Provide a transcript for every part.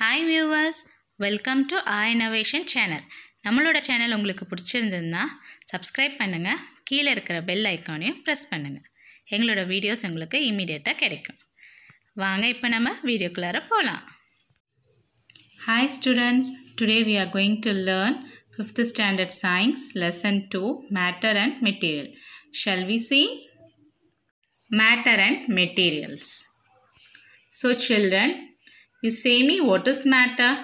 Hi viewers welcome to a innovation channel நம்மளோட channel உங்களுக்கு பிடிச்சிருந்ததுன்னா சப்ஸ்கிரைப் பண்ணுங்கள் கீழே இருக்கிற பெல் ஐக்கானையும் ப்ரெஸ் பண்ணுங்கள் எங்களோட வீடியோஸ் உங்களுக்கு இமீடியட்டாக கிடைக்கும் வாங்க இப்போ நம்ம வீடியோக்குள்ளார போகலாம் hi students today we are going to learn fifth standard science lesson two matter and material shall we see matter and materials So children You say me what is matter?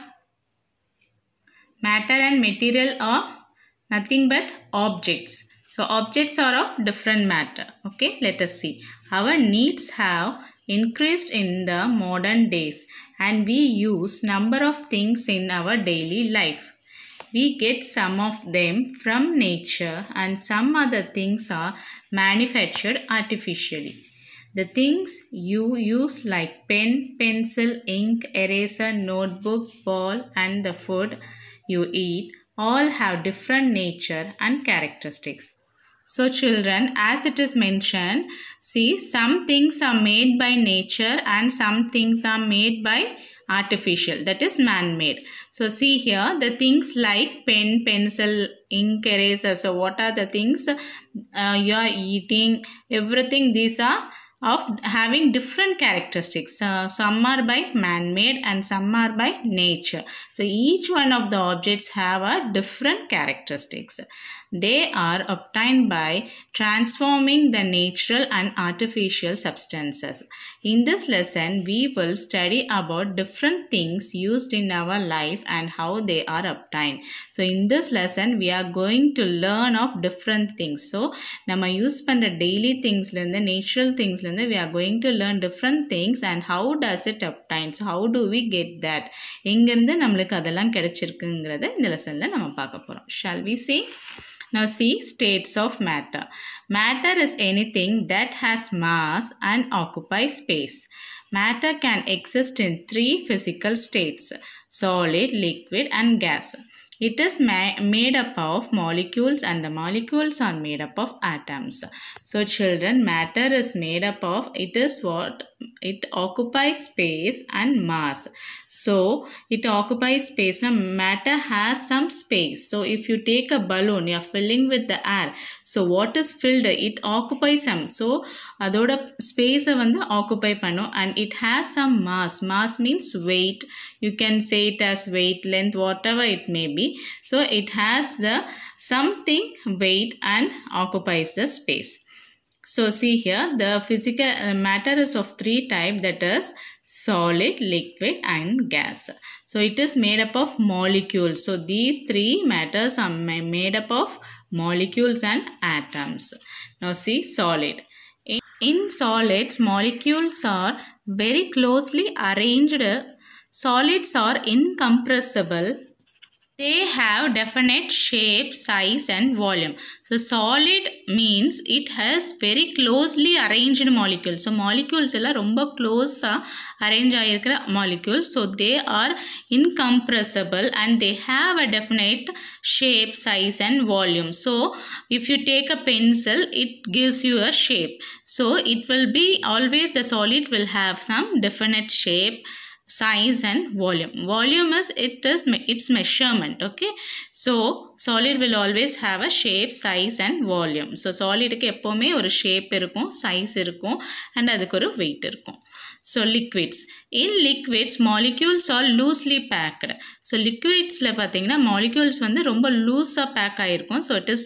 Matter and material are nothing but objects. So objects are of different matter. Okay, let us see. Our needs have increased in the modern days and we use number of things in our daily life. We get some of them from nature and some other things are manufactured artificially. The things you use like pen, pencil, ink, eraser, notebook, ball and the food you eat all have different nature and characteristics. So children, as it is mentioned, see some things are made by nature and some things are made by artificial that is man-made. So see here the things like pen, pencil, ink, eraser. So what are the things uh, you are eating? Everything these are of having different characteristics. Uh, some are by man-made and some are by nature. So each one of the objects have a different characteristics. They are obtained by transforming the natural and artificial substances. In this lesson, we will study about different things used in our life and how they are obtained. So, in this lesson, we are going to learn of different things. So, நம்ம use பண்ணுற daily திங்ஸ்லேருந்து natural திங்ஸ்லேருந்து we are going to learn different things and how does it up obtains how do we get that எங்கேருந்து நம்மளுக்கு அதெல்லாம் கிடச்சிருக்குங்கிறத இந்த லெசனில் நம்ம பார்க்க போகிறோம் shall we see now see states of matter Matter is anything that has mass and occupies space. Matter can exist in three physical states solid, liquid, and gas. It is ma made up of molecules and the molecules are made up of atoms. So children, matter is made up of, it is what? It occupies space and mass. So it occupies space. and matter has some space. So if you take a balloon, you are filling with the air. So what is filled? It occupies some. So அதோட ஸ்பேஸை வந்து occupy பண்ணும் And it has some mass. Mass means weight you can say it as weight length whatever it may be so it has the something weight and occupies the space so see here the physical uh, matter is of three type that is solid, liquid and gas. So it is made up of molecules. So these three matters are made up of molecules and atoms. Now see solid. In solids, molecules are very closely arranged Solids are incompressible. They have definite shape, size and volume. So solid means it has very closely arranged molecules. So molecules are very ரொம்ப arranged arrange ஆகிருக்கிற molecules. So they are incompressible and they have a definite shape, size and volume. So if you take a pencil, it gives you a shape. So it will be always the solid will have some definite shape, size and volume volume is it is its measurement okay so solid will always have a shape size and volume so solid க்கு எப்போமே ஒரு shape இருக்கும் size இருக்கும் and அதுக்கு ஒரு weight இருக்கும் so liquids in liquids molecules are loosely packed so liquidsல பார்த்தீங்கன்னா molecules வந்து ரொம்ப லூஸாக பேக் ஆகிருக்கும் so it is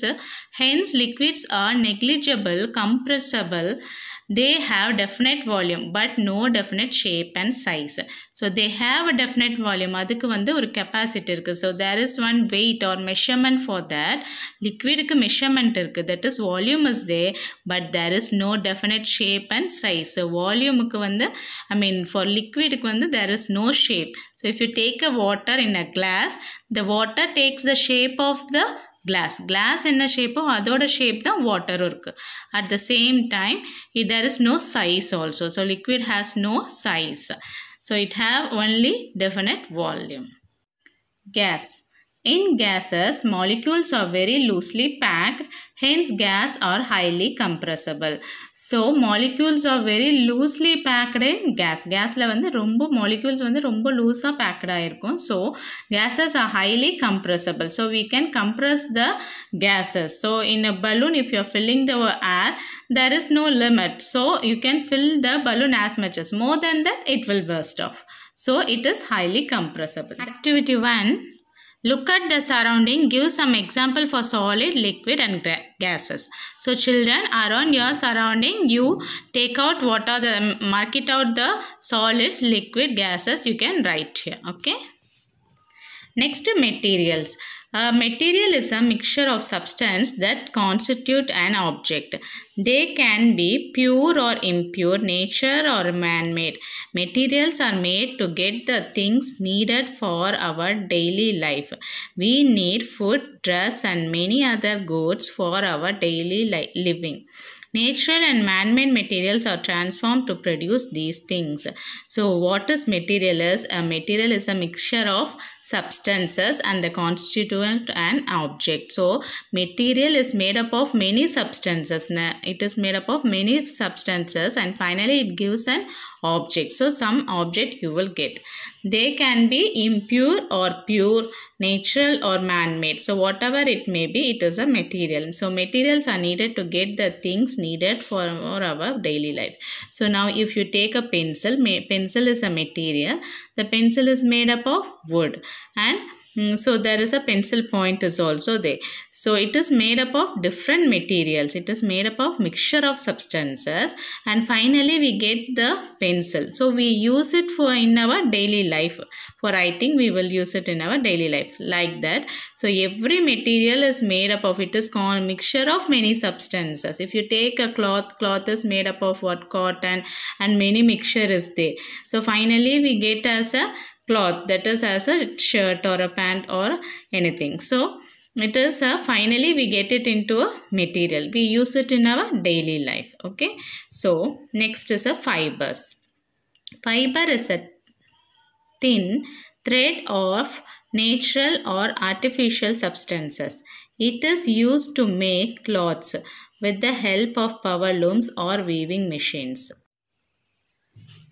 hence liquids are negligible compressible they have definite volume but no definite shape and size. So they have a definite volume. அதுக்கு வந்து ஒரு capacity இருக்கு. So there is one weight or measurement for that. Liquidக்கு measurement இருக்கு. That is volume is there but there is no definite shape and size. So volumeக்கு வந்து I mean for liquidக்கு வந்து there is no shape. So if you take a water in a glass, the water takes the shape of the glass glass in the shape of other shape the water work at the same time there is no size also so liquid has no size so it have only definite volume gas in gases, molecules are very loosely packed, hence gas are highly compressible. So, molecules are very loosely packed in gas. Gas Gasல வந்து ரொம்ப molecules வந்து ரொம்ப are packed ஆயிருக்கும். So, gases are highly compressible. So, we can compress the gases. So, in a balloon, if you are filling the air, there is no limit. So, you can fill the balloon as much as. More than that, it will burst off. So, it is highly compressible. Activity 1. Look at the surrounding, give some example for solid, liquid and gases. So children around your surrounding you take out what are the, mark it out the solids, liquid, gases you can write here. Okay. Next, materials. A uh, material is a mixture of substance that constitute an object. They can be pure or impure, nature or man-made. Materials are made to get the things needed for our daily life. We need food, dress and many other goods for our daily living. Natural and man-made materials are transformed to produce these things. So what is material is? A material is a mixture of substances and the constituent and object. So material is made up of many substances. It is made up of many substances and finally it gives an object. So some object you will get. They can be impure or pure, natural or man-made. So whatever it may be, it is a material. So materials are needed to get the things needed for, for our daily life. So now if you take a pencil, pencil is a material. The pencil is made up of wood and Mm, so there is a pencil point is also there so it is made up of different materials it is made up of mixture of substances and finally we get the pencil so we use it for in our daily life for writing we will use it in our daily life like that so every material is made up of it is called mixture of many substances if you take a cloth cloth is made up of what cotton and many mixture is there so finally we get as a cloth that is as a shirt or a pant or anything. So it is a, uh, finally we get it into a material. We use it in our daily life. Okay. So next is a fibers. Fiber is a thin thread of natural or artificial substances. It is used to make clothes with the help of power looms or weaving machines.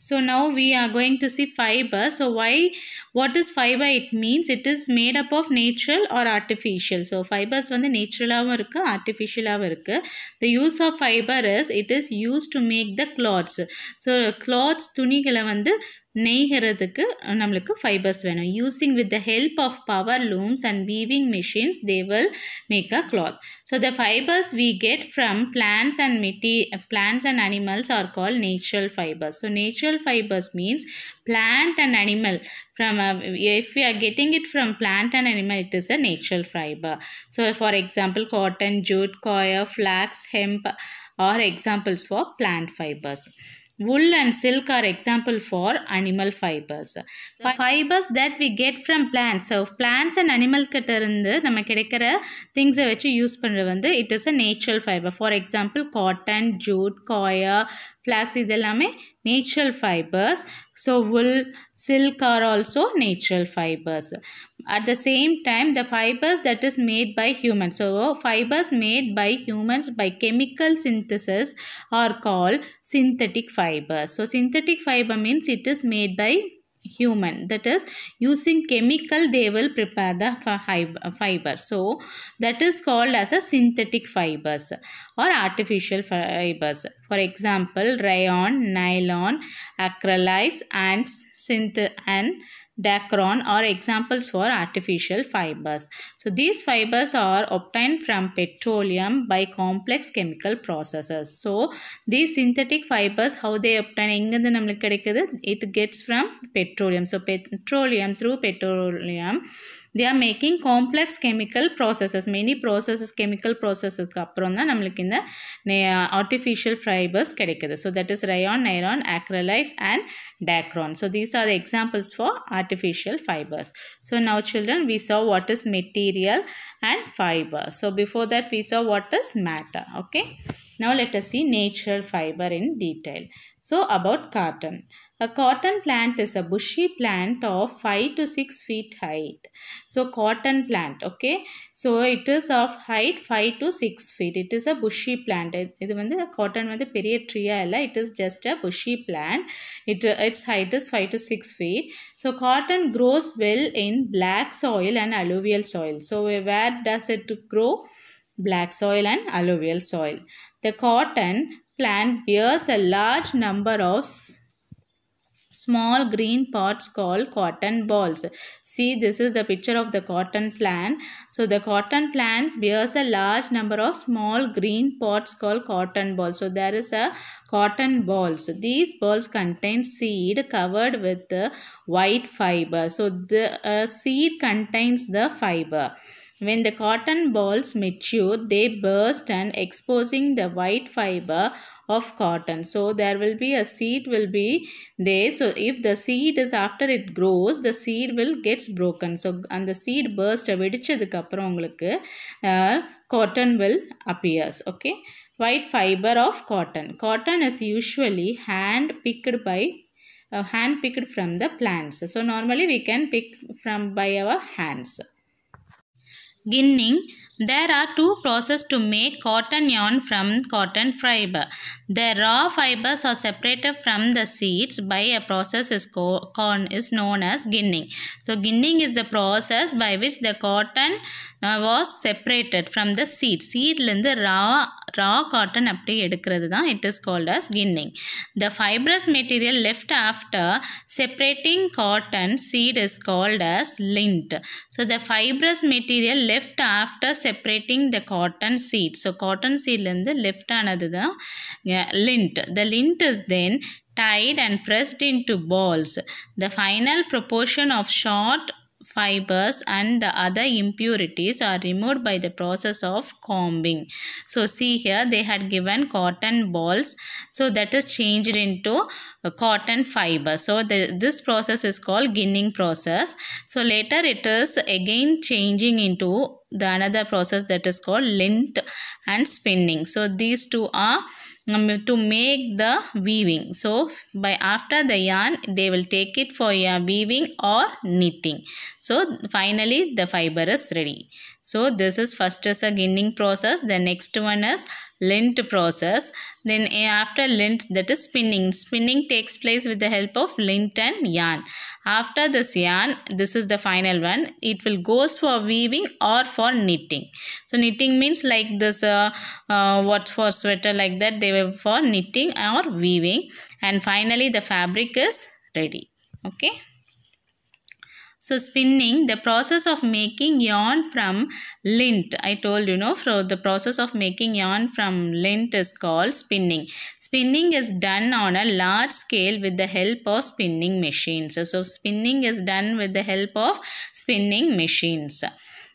So now we are going to see fiber. So why, what is fiber? It means it is made up of natural or artificial. So fibers வந்து நேச்சுரலாகவும் இருக்குது ஆர்டிஃபிஷியலாகவும் இருக்குது The use of fiber is it is used to make the cloths. So cloths துணிகளை வந்து நெய்கிறதுக்கு நம்மளுக்கு fibres வேணும் using with the help of power looms and weaving machines they will make a cloth so the fibres we get from plants and மெட்டி plants and animals are call natural fibres so natural fibres means plant and animal from uh, if we are getting it from plant and animal it is a natural fiber so for example cotton jute coir flax hemp are examples for plant fibers Wool and silk are example for animal fibres fibres that we we from plants plants. So plants and கிட்ட இருந்து நம்ம கிடைக்கிற திங்ஸை வச்சு use பண்ணுறது வந்து it is a natural fibre for example cotton jute காயா flax இதெல்லாமே natural fibres so wool silk are also natural fibres At the same time, the fibers that is made by humans. So, fibers made by humans by chemical synthesis are called synthetic fibers. So, synthetic fiber means it is made by human that is using chemical they will prepare the fiber so that is called as a synthetic fibers or artificial fibers for example rayon nylon acrylics and synth and Dacron are examples for artificial fibers. So these fibers are obtained from petroleum by complex chemical processes. So these synthetic fibers how they obtain it gets from petroleum. So petroleum through petroleum they are making complex chemical processes many processes chemical processes அப்புறம் தான் நம்மளுக்கு இந்த artificial fibers So that is rayon, nylon, acrylics and dacron. So these are the examples for artificial artificial fibers. So now children we saw what is material and fiber. So before that we saw what is matter. Okay. Now let us see natural fiber in detail. So about cotton. A cotton plant is a bushy plant of 5 to 6 feet height. So cotton plant, okay. So it is of height 5 to 6 feet. It is a bushy plant. இது the cotton வந்து பெரிய ட்ரீயா இல்லை it is just a bushy plant. It, its height is 5 to 6 feet. So cotton grows well in black soil and alluvial soil. So where does it grow? Black soil and alluvial soil. The cotton plant bears a large number of small green parts called cotton balls. See this is the picture of the cotton plant. So the cotton plant bears a large number of small green pots called cotton balls. So there is a cotton balls. These balls contain seed covered with the white fiber. So the uh, seed contains the fiber. When the cotton balls mature, they burst and exposing the white fiber of cotton. So there will be a seed will be there. So if the seed is after it grows, the seed will gets broken. So and the seed burst வெடிச்சதுக்கு அப்புறம் உங்களுக்கு uh, cotton will appears. Okay. White fiber of cotton. Cotton is usually hand picked by uh, hand picked from the plants. So normally we can pick from by our hands. Ginning there are two processes to make cotton yarn from cotton fiber. The raw fibers are separated from the seeds by a process is called is known as ginning. So ginning is the process by which the cotton uh, was separated from the seed. Seed ல the raw raw cotton அப்படியே it is called as ginning the fibrous material left after separating cotton seed is called as lint so the fibrous material left after separating the cotton seed so cotton seed ல இருந்து left ஆனது தான் yeah, lint the lint is then tied and pressed into balls the final proportion of short fibers and the other impurities are removed by the process of combing. So see here they had given cotton balls. So that is changed into cotton fiber. So the, this process is called ginning process. So later it is again changing into the another process that is called lint and spinning. So these two are to make the weaving so by after the yarn they will take it for weaving or knitting so finally the fiber is ready so this is first is a ginning process the next one is lint process then after lint that is spinning spinning takes place with the help of lint and yarn after this yarn this is the final one it will goes for weaving or for knitting so knitting means like this uh, uh, what for sweater like that they were for knitting or weaving and finally the fabric is ready okay so spinning, the process of making yarn from lint. I told you know, for the process of making yarn from lint is called spinning. Spinning is done on a large scale with the help of spinning machines. So spinning is done with the help of spinning machines.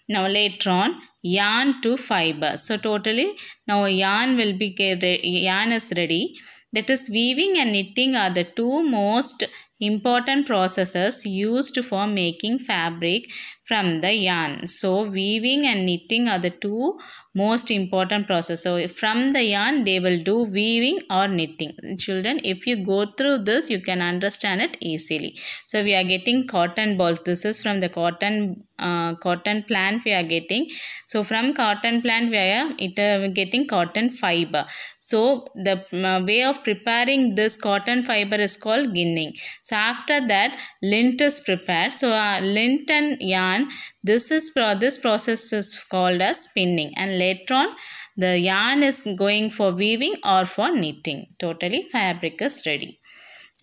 Now later on, yarn to fiber. So totally, now yarn will be, yarn is ready. That is weaving and knitting are the two most important processes used for making fabric from the yarn. So weaving and knitting are the two most important process so from the yarn they will do weaving or knitting children if you go through this you can understand it easily so we are getting cotton balls this is from the cotton uh, cotton plant we are getting so from cotton plant we are it, uh, getting cotton fiber so the uh, way of preparing this cotton fiber is called ginning so after that lint is prepared so uh, lint and yarn this is pro this process is called as spinning and later on the yarn is going for weaving or for knitting. Totally fabric is ready.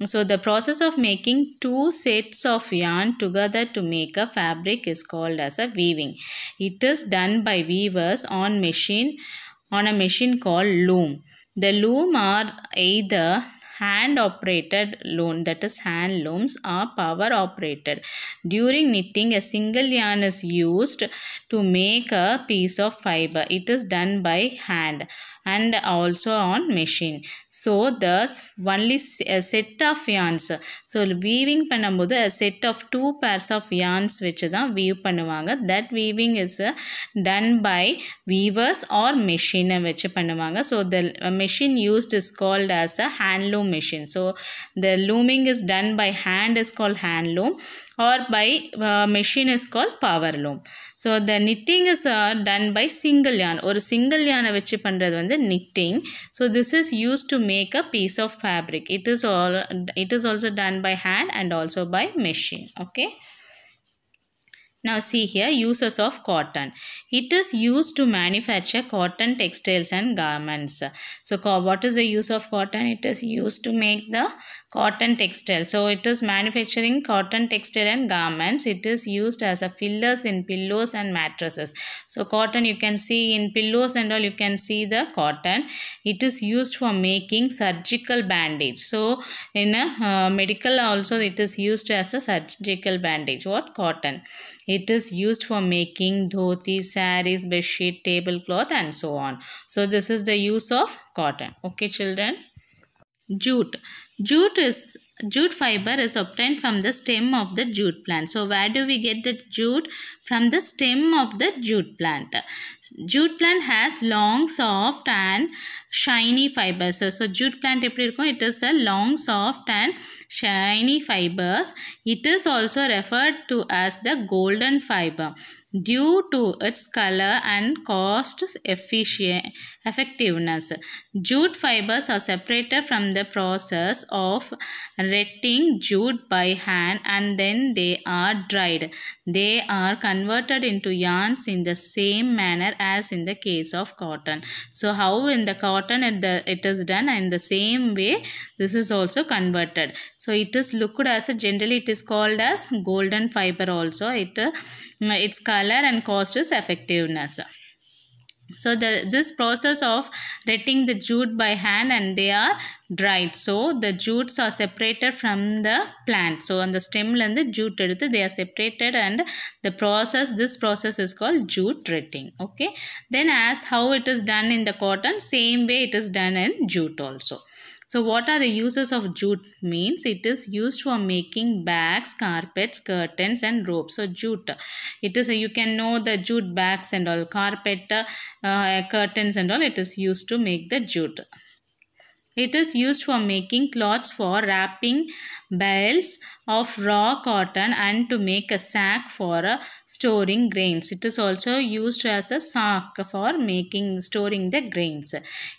So the process of making two sets of yarn together to make a fabric is called as a weaving. It is done by weavers on machine on a machine called loom. The loom are either hand operated loom that is hand looms are power operated. During knitting a single yarn is used to make a piece of fiber. It is done by hand. and also on machine so thus only a set of yarns so weaving பண்ணும்போது a set of two pairs of yarns வச்சு தான் weave பண்ணுவாங்க that weaving is done by weavers or machine வச்சு பண்ணுவாங்க so the machine used is called as a hand loom machine so the looming is done by hand is called hand loom or by uh, machine is called power loom so the knitting is uh, done by single yarn ஒரு single yarn வச்சு பண்ணுறது வந்து knitting so this is used to make a piece of fabric it is all it is also done by hand and also by machine okay now see here uses of cotton. It is used to manufacture cotton textiles and garments. So what is the use of cotton? It is used to make the cotton textile. So it is manufacturing cotton textile and garments. It is used as a fillers in pillows and mattresses. So cotton you can see in pillows and all you can see the cotton. It is used for making surgical bandage. So in a uh, medical also it is used as a surgical bandage. What? Cotton. It is used for making dhoti, saris, bedsheet, tablecloth and so on. So this is the use of cotton. Okay children. Jute. Jute is jute fiber is obtained from the stem of the jute plant. So where do we get the jute? From the stem of the jute plant. Jute plant has long, soft and shiny fibers. So, so jute plant it is a long, soft and shiny fibers. It is also referred to as the golden fiber due to its color and cost efficient effectiveness. Jute fibers are separated from the process of retting jute by hand and then they are dried. They are converted into yarns in the same manner as in the case of cotton. So how in the cotton it, the, it is done in the same way this is also converted. So it is looked as a, generally it is called as golden fiber also. It uh, Its color and cost is effectiveness so the this process of retting the jute by hand and they are dried so the jutes are separated from the plant so on the stem and the jute they are separated and the process this process is called jute retting okay then as how it is done in the cotton same way it is done in jute also so what are the uses of jute means? It is used for making bags, carpets, curtains and ropes. So jute, it is, you can know the jute bags and all, carpet, uh, uh curtains and all, it is used to make the jute. It is used for making cloths for wrapping bales of raw cotton and to make a sack for uh, storing grains. It is also used as a sack for making storing the grains.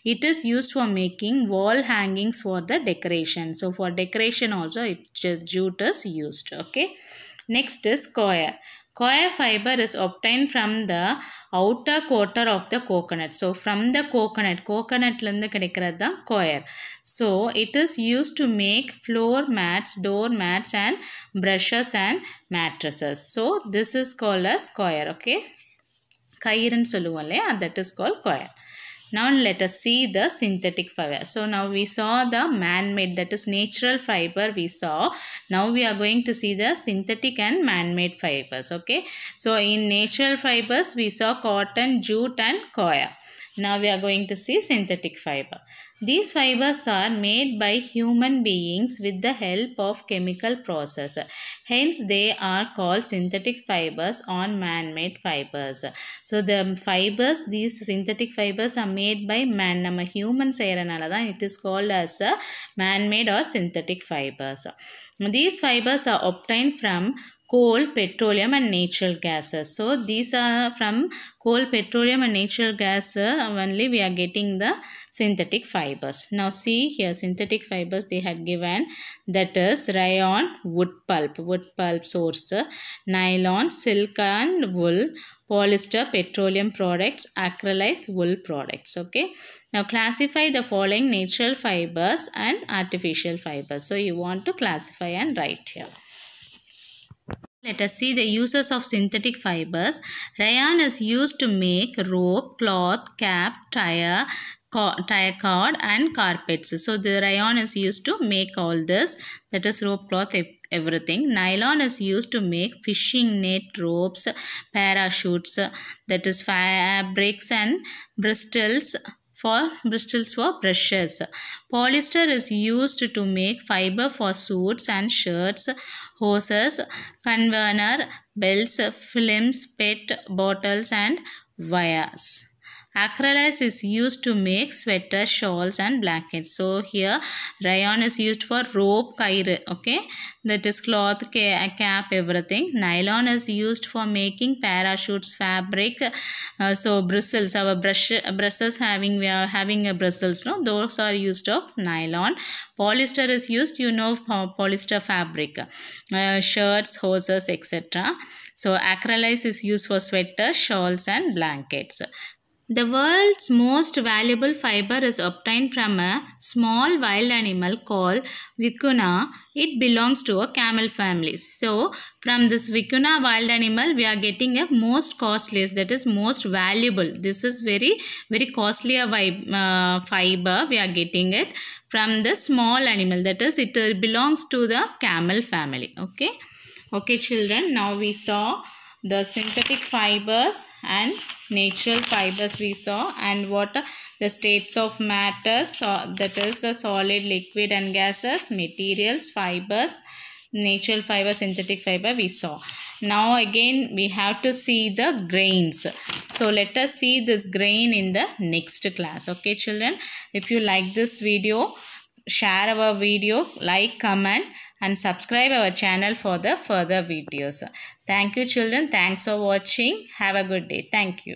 It is used for making wall hangings for the decoration. So for decoration also it jute is used. Okay. Next is coir. Coir fiber is obtained from the outer quarter of the coconut. So, from the coconut, coconut லந்து கிடைக்கிறது coir. So, it is used to make floor mats, door mats and brushes and mattresses. So, this is called as coir. Okay. கயிறுன்னு soluvalle இல்லையா that is called coir. Now let us see the synthetic fiber. So now we saw the man-made that is natural fiber we saw. Now we are going to see the synthetic and man-made fibers. Okay. So in natural fibers we saw cotton, jute and coir. Now we are going to see synthetic fiber. These fibers are made by human beings with the help of chemical process. Hence they are called synthetic fibers on man-made fibers. So the fibers, these synthetic fibers are made by man. nama human செய்கிறனால தான் it is called as a man-made or synthetic fibers. These fibers are obtained from coal, petroleum and natural gases. So these are from coal, petroleum and natural gas uh, only we are getting the synthetic fibers. Now see here synthetic fibers they had given that is rayon, wood pulp, wood pulp source, nylon, silk and wool, polyester, petroleum products, acrylized wool products. Okay. Now classify the following natural fibers and artificial fibers. So you want to classify and write here. Let us see the uses of synthetic fibers. Rayon is used to make rope, cloth, cap, tire, tire cord and carpets. So the rayon is used to make all this. That is rope, cloth, everything. Nylon is used to make fishing net, ropes, parachutes. That is fabrics and bristles for bristles for brushes. Polyester is used to make fiber for suits and shirts, hoses, conveyor belts, films, pet bottles and wires. Acrylic is used to make sweaters, shawls and blankets. So here rayon is used for rope, kai, okay. That is cloth, cap, everything. Nylon is used for making parachutes, fabric. Uh, so bristles, our brush, brushes having, we are having a bristles, no? Those are used of nylon. Polyester is used, you know, polyester fabric. Uh, shirts, hoses, etc. So acrylic is used for sweaters, shawls and blankets. The world's most valuable fiber is obtained from a small wild animal called vicuna. It belongs to a camel family. So, from this vicuna wild animal, we are getting a most costliest, that is most valuable. This is very, very costly a uh, fiber we are getting it from the small animal. That is, it uh, belongs to the camel family. Okay. Okay, children. Now we saw the synthetic fibers and natural fibers we saw and what the states of matter so uh, that is the solid liquid and gases materials fibers natural fiber synthetic fiber we saw now again we have to see the grains so let us see this grain in the next class okay children if you like this video share our video, like, comment and subscribe our channel for the further videos. Thank you children. Thanks for watching. Have a good day. Thank you.